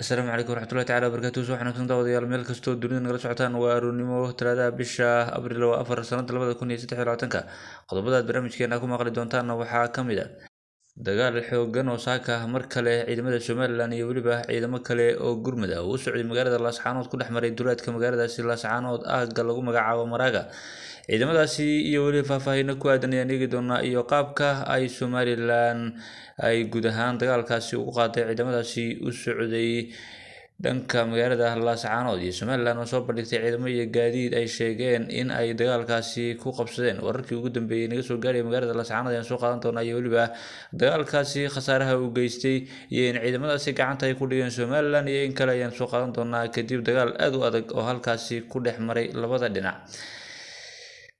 asalaamu calaykum waraxmatullahi tacala wabarakaatu soo xanaagsan daawadayaal meel kastoo dunida nagala socotaan waa aroonnimo talaadaha bisha abriil waa afar sanada labada kun iyo saddex iyo labaatanka qodobadaad barnaamijkeena ku maqli doontaanna waxaa ka mid a ah. Dagaal xooggan oo saaka ah mar kale ciidamada Somaliland iyo weliba ciidamo kale oo gurmad ah uu socday magaalada Laascaanood ku dhex maray duleedka magaaladaasi Laascaanood aagga lagu magacaabo Maraaga. Ciidamadaasi iyo weliba faahfaahin ku aadan ayaan eegi doonaa iyo qaabka ay somalilan ay guud ahaan dagaalkaasi ugu qaaday ciidamadaasi u socday dhanka magaalada laascaanood iyo somalilan oo soo bandhigtay ciidamo iyo gaadiid ay sheegeen in ay dagaalkaasi ku qabsadeen wararkii ugu dambeeyey naga soo gaaraya magaalada laascaanood ayaan soo qaadan doona iyo weliba dagaalkaasi khasaaraha uu geystay iyo in ciidamadaasi gacanta ay ku dhigeen somalilan iyo in kale ayaan soo qaadan doonaa kadib dagaal aada u adag oo halkaasi ku dhex maray labada dhinac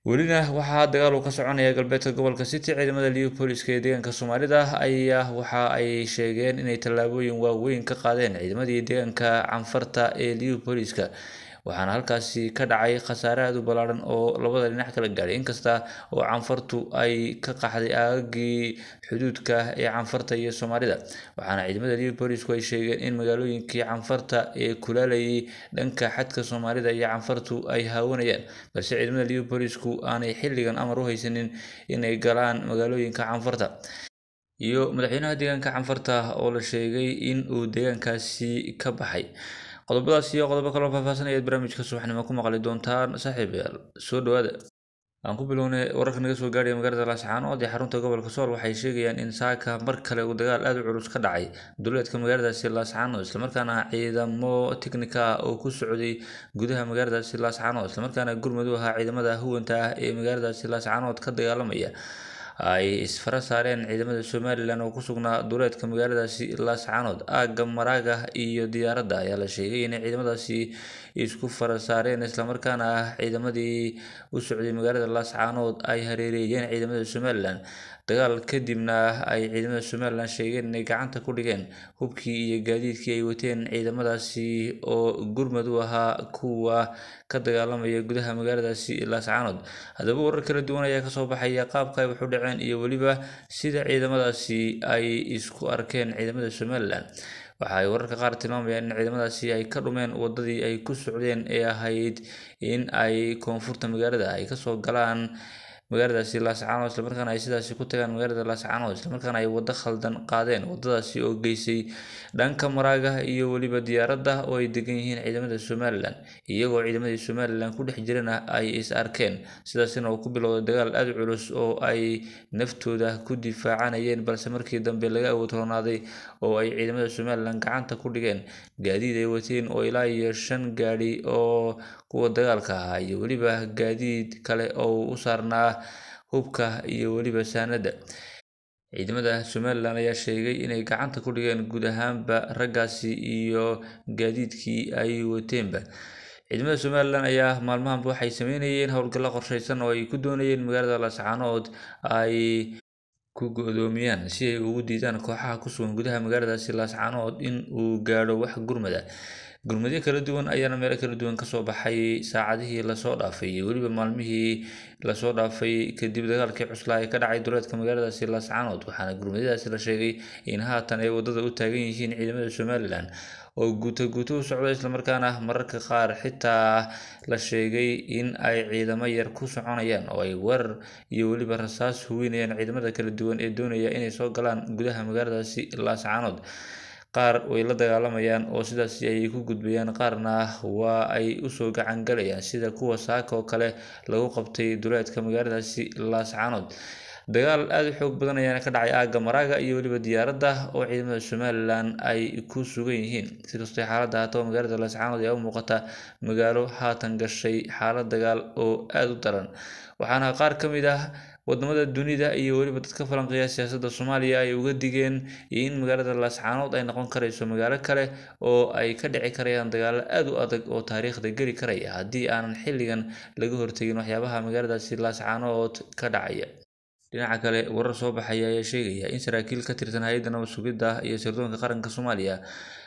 welina waxaa dagaal uu ka soconaya galbeedka gobolka city ciidamada leopoliska ee deegaanka soomaalida ayaa waxa ay sheegeen inay tallaabooyin waaweyn ka qaadeen ciidamadii deegaanka canfarta ee leopoliska waxaana halkaasi ka dhacay khasaare aad u ballaaran oo labada dhinac kala gaadhay inkasta oo canfartu ay ka qaxday aagii xuduudka ee canfarta iyo soomaalida waxaana ciidamada libi boolisku ay sheegeen in magaalooyinkii canfarta ee kulaalayay dhanka xadka soomaalida iyo canfartu ay haawanayaan balse ciidamada libi boolisku aanay xilligan amar u haysanin inay galaan magaalooyinka canfarta iyo madaxweynaha deegaanka canfarta oo la sheegay in uu deegaankaasi ka baxay qodobadaas iyo qodobo kaloo faahfaahsan ayaad barnaamijka subaxnimo ku maqli doontaan saaxiibayaal soo dhawaada aan ku bilownay wararka naga soo gaadhaya magaalada laascaanood oo xarunta gobolka sool waxay sheegayaan in saaka mar kale uu dagaal aada u culus ka dhacay duleedka magaaladaasi laascaano islamarkaana ciidamo teknika ah oo ku socday gudaha magaaladaasi laascaanood islamarkaana u ahaa ciidamada huwanta ah ee magaaladaasi laascaanood ka dagaalamaya ay isfara saareen ciidamada somalilan oo ku sugnaa duuleedka magaaladaasi laascaanood aagga maraaga iyo diyaaradda ayaa la sheegay inay ciidamadaasi isku fara saareen islamarkaana ah ciidamadii u socday magaalada laascaanood ay hareereeyeen ciidamada somalilan Dagaal kadibna ay ciidamada Somaliland sheegeen inay gacanta ku dhigeen hubkii iyo gaadiidkii ay wateen ciidamadaasi oo gurmad u ahaa kuwa ka dagaalamaya gudaha magaaladaasi ilaa sacaanood haddaba warar kala duwan ayaa kasoo baxaya qaabka ay waxu dhaceen iyo weliba sida ciidamadaasi ay isku arkeen ciidamada Somaliland waxaay wararka qaar tilmaamayaan in ciidamadaasi ay ka dhumeen waddadii ay ku socdeen ee ahayd in ay koonfurta magaalada ay kasoo galaan magaaladaasi laascaanood islamarkaana ay sidaasi ku tagaan magaalada laascaanood islamarkaana ay waddo khaldan qaadeen waddadaasi oo geysay dhanka maraaga iyo weliba diyaaradda oo ay degan yihiin ciidamada somalilan iyagoo ciidamadii somalilan ku dhex jirana ay is arkeen sidaasina uu ku bilowday dagaal aad culus oo ay naftooda ku difaacanayeen balse markii dambe laga awoodroonaaday oo ay ciidamada somalilan gacanta ku dhigeen gaadiid ay wateen oo ilaa iyo shan gaadi oo kuwa dagaalka ahaa iyo weliba gaadiid kale oo u saarnaa hubka iyo weliba saanada ciidamada somalilan ayaa sheegay inay gacanta ku dhigeen guud ahaanba raggaasi iyo gaadiidkii ay wateenba ciidamada somalilan ayaa maalmahanba waxay sameynayeen howlgallo qorsheysan oo ay ku doonayeen magaalada laascaanood ay ku go-doomiyaan si ay ugu diidaan kooxaha ku sugan gudaha magaaladaasi laascaanood in uu gaadho wax gurmada gurmadyo kala duwan ayaana meelo kala duwan kasoo baxay saacadihii lasoo dhaafay weliba maalmihii lasoo dhaafay kadib dagaalkii cuslaa ee ka dhacay duleedka magaaladaasi laascaanood waxaana gurmadyadaasi la sheegay in haatan ay wadada u taagan yihiin ciidamada somalilan oo guuto guuto u socda islamarkaana mararka qaar xitaa la sheegay in ay ciidamo yar ku soconayaan oo ay weerar iyo weliba rasaas huwinayaan ciidamada kala duwan ee doonaya inay soo galaan gudaha magaaladaasi laascaanood qaar way la dagaalamayaan oo sidaas ayay ku gudbayaan qaarna waa ay usoo gacan galayaan sida kuwa saaka oo kale lagu qabtay duleedka magaaladaasi laascaanood dagaal aada u xoog badan ayaana ka dhacay aagga maraaga iyo weliba diyaaradda oo ciidamada somalilan ay ku sugan yihiin sikastay xaaladda haataba magaalada laascaanood ayaa u muuqata magaalo haatan gashay xaalad dagaal oo aad u daran waxaana qaar ka mid ah wadamada dunida iyo weliba dadka falanqeeya siyaasadda soomaaliya ay uga digeen in magaalada laascaanood ay noqon karayso magaalo kale oo ay ka dhici karayaan dagaalo aad u adag oo taariikhda geli karaya haddii aanan xilligan laga hortegin waxyaabaha magaaladaasi laascaanood ka dhacaya dhinaca kale warar soo baxaya ayaa sheegaya in saraakiil ka tirsan hay-adda nabad sugidda iyo sirdoonka qaranka soomaaliya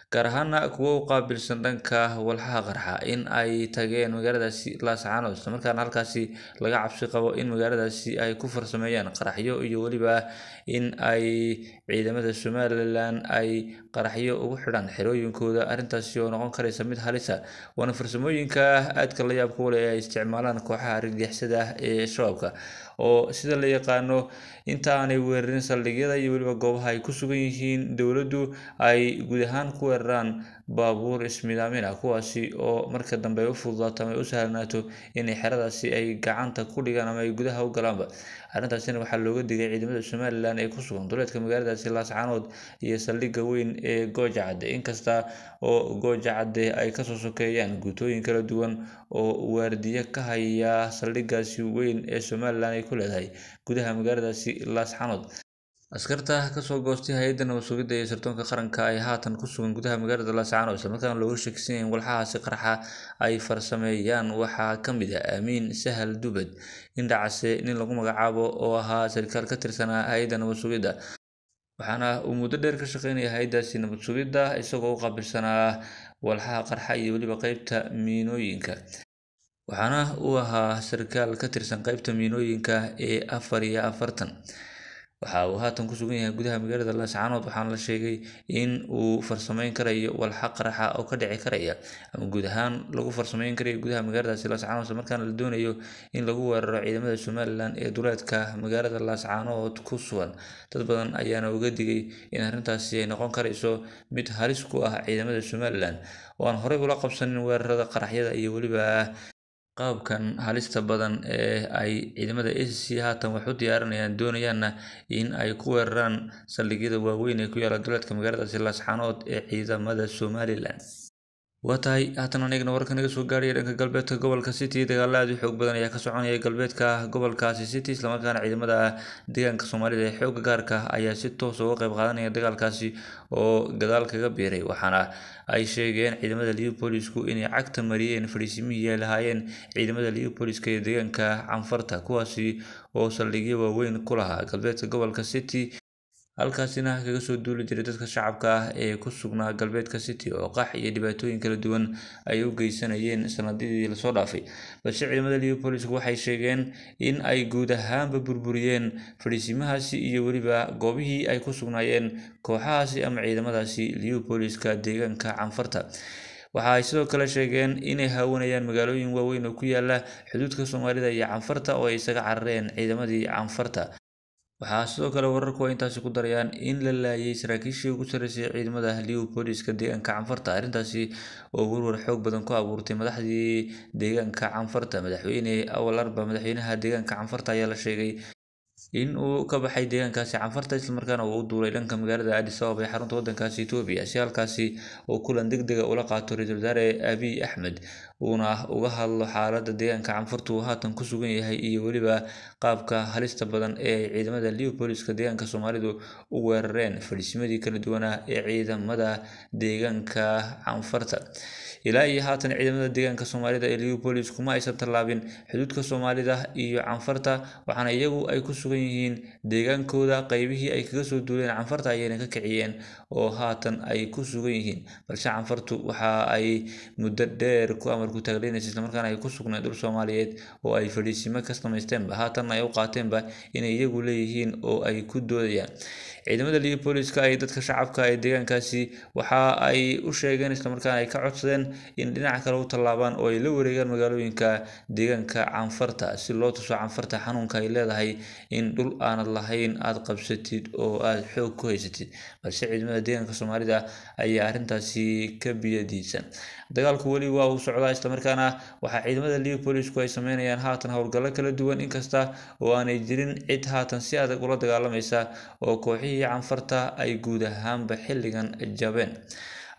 gaar ahaana kuwa u qaabilsan dhanka walxaha qarxa in ay tageen magaaladaasi las laascaanood islamarkaana halkaasi laga cabsi qabo in magaaladaasi ay ku farsameeyaan qaraxyo iyo weliba in ay ciidamada somalilan ay qaraxyo ugu xidhaan xerooyinkooda arintaasi oo noqon karaysa mid halisa waana farsamooyinka aadka la yaab kuwa leh ay isticmaalaan kooxaha argagixisada ee shabaabka oo sida la yaqaano inta weerarin saldhigyada iyo weliba goobaha ay ku sugan yihiin dowladdu ay guud ahaan kuwa weeraraan baabuur ismidaamin ah. ah kuwaasi oo marka dambe ay u fududaato ama u sahlanaato inay xeradaasi ay gacanta ku dhigaan ama ay gudaha u galaanba arrintaasina waxaa looga digay ciidamada somalilan ee ku sugan duleedka magaaladaasi laascanood iyo saldhigga weyn ee goojacadde inkasta oo goojacadde ay kasoo sokeeyaan guutooyin kala duwan oo waardiye ka haya saldhiggaasi weyn ee somalilan ay ku leedahay gudaha magaaladaasi laascanood askarta kasoo goostay hay-adda nabad sugidda ee sirtoonka qaranka ay haatan ku sugan gudaha magaalada laascaanow islamarkaana looga sheegsan yahay in walxahaasi qarxa ay farsameeyaan waxaa ka mid ah aamiin sahal dubad indhacase nin lagu magacaabo oo ahaa sarkaal ka tirsanaa hay-adda nabad waxaana uu muddo dheer ka shaqeynaya hay-addaasi nabad isagoo u qaabilsanaa walxaha qarxa iyo weliba qeybta miinooyinka waxaana uu ahaa sarkaal ka tirsan qeybta miinooyinka ee afar iyo afartan waxa uu haatan ku sugan yahay gudaha magaalada laascaanood waxaana la sheegay in uu farsamayn karayo walxa qaraxa oo ka dhici karaya ama guud ahaan lagu farsamayn karayo gudaha magaaladaasi laascaanood markaana la doonayo in lagu weeraro ciidamada somalilan ee duleedka magaalada laascaanood ku sugan dad badan ayaana uga digay in arrintaasi ay noqon karayso mid halis ku ah ciidamada somalilan oo aan horey ula qabsanin weerarada qaraxyada iyo weliba qaabkan halista badan ee ay ciidamada a c c haatan wax u diyaariyaan doonayana in ay ku weeraraan saldhigyada waaweyn ee ku yaala gobolka magaaladaasi Las ee ciidamada somalilan waa tahay haatan anigana warka naga soo gaaraya dhanka galbeedka gobolka city dagaalo aad u xoog badan ayaa ka soconaya galbeedka gobolkaasi city islamarkaana ciidamada deegaanka soomaalida ee xoogga gaarka ayaa si toos uga qayb qaadanaya dagaalkaasi oo gadaal kaga biiray waxaana ay sheegeen ciidamada libolisku inay cagta mariyeen fariisimihii ay lahaayeen ciidamada libooliska ee deegaanka canfarta kuwaasi oo saldhigyo waaweyn ku lahaa galbeedka gobolka city halkaasina kaga soo duuli jiray dadka shacabka ah ee ku sugnaa galbeedka city oo qax iyo dhibaatooyin kala duwan ay u geysanayeen sanadidii lasoo dhaafay balse ciidamada liverpoolisk waxay sheegeen in ay guud ahaanba burburiyeen fadhiisimahaasi iyo weliba goobihii ay ku sugnaayeen kooxahaasi ama ciidamadaasi liverpooliska deegaanka canfarta waxa ay sidoo kale sheegeen inay haawanayaan magaalooyin waaweyn oo ku yaala xuduudka soomaalida iyo canfarta oo ay isaga carareen ciidamadii canfarta Waxaa sidoo kale wararku ay intaasi ku darayaan in la laayay saraakiishii ugu sarreysay ciidamada Hliw booliska deegaanka Canfarta. Arrintaasi oo warwar xoog badan ku abuurtay madaxdii deegaanka Canfarta. Madaxweyne Awal Arba, madaxweynaha deegaanka Canfarta ayaa la sheegay in uu ka baxay deegaankaasi Canfarta islamarkaana uu u duulay dhanka magaalada Addis Ababa ee xarunta waddankaasi etoobiya si halkaasi uu kulan deg dega ula qaato ra iisal wasaare Abiy axmed uuna ah uga hadlo xaaladda deegaanka Canfurta uu haatan ku sugan yahay iyo weliba qaabka halista badan ee ciidamada Leopoldska deegaanka Soomaalidu u weerareen fadhiisimada kala duwan ee ciidamada deegaanka Canfurta ilaa iyo haatan ciidamada deegaanka Soomaalida ee Leopold kuma aysan tallaabin xuduudka Soomaalida iyo canfarta waxaana iyagu ay ku sugan yihiin deegaankooda qaybihii ay kaga soo duuleen Canfurta ayayna ka kiciyeen oo haatan ay ku sugan yihiin balse Canfurtu waxa ay muddo dheer ku dumarku taagdheenaysa islamarkaana ay ku sugneen dhul soomaaliyeed oo ay fadhiisimo ka samaysteenba haatanna ay u qaateenba inay iyagu leeyihiin oo ay ku doodayaan ciidamada lipoliska iyo dadka shacabka ee deegaankaasi waxa ay u sheegeen islamarkaana ay ka codsadeen in dhinaca kale u tallaabaan oo ay la wareegaan magaalooyinka deegaanka canfarta si loo tuso canfarta xanuunka ay leedahay in dhul aanad lahayn aad qabsatid oo aad xoog ku haysatid balse ciidamada deegaanka soomaalida ayaa arrintaasi ka biyadiisan dagaalku weli waa uu socdaa islamarkaana waxaa ciidamada lipolisku ay sameynayaan haatan howlgallo kala duwan inkasta oo aanay jirin cid haatan si adag ula dagaalamaysa oo kooxihii fiican farta ay guud ahaanba xilligan jabeen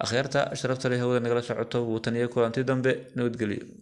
akhyaarta sharafta leh hawada nagala socoto wuu taniya kulanti dambe nabadgelyo